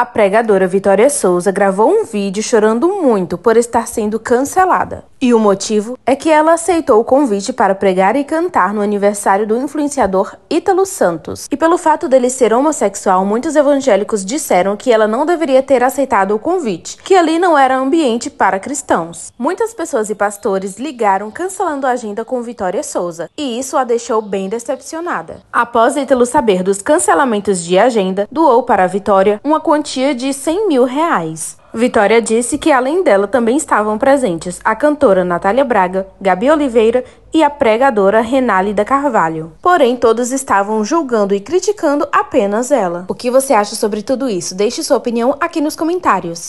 A pregadora Vitória Souza gravou um vídeo chorando muito por estar sendo cancelada. E o motivo é que ela aceitou o convite para pregar e cantar no aniversário do influenciador Ítalo Santos. E pelo fato dele ser homossexual, muitos evangélicos disseram que ela não deveria ter aceitado o convite, que ali não era ambiente para cristãos. Muitas pessoas e pastores ligaram cancelando a agenda com Vitória Souza, e isso a deixou bem decepcionada. Após Ítalo saber dos cancelamentos de agenda, doou para a Vitória uma quantia quantia de 100 mil reais. Vitória disse que além dela também estavam presentes a cantora Natália Braga, Gabi Oliveira e a pregadora Renálida Carvalho. Porém, todos estavam julgando e criticando apenas ela. O que você acha sobre tudo isso? Deixe sua opinião aqui nos comentários.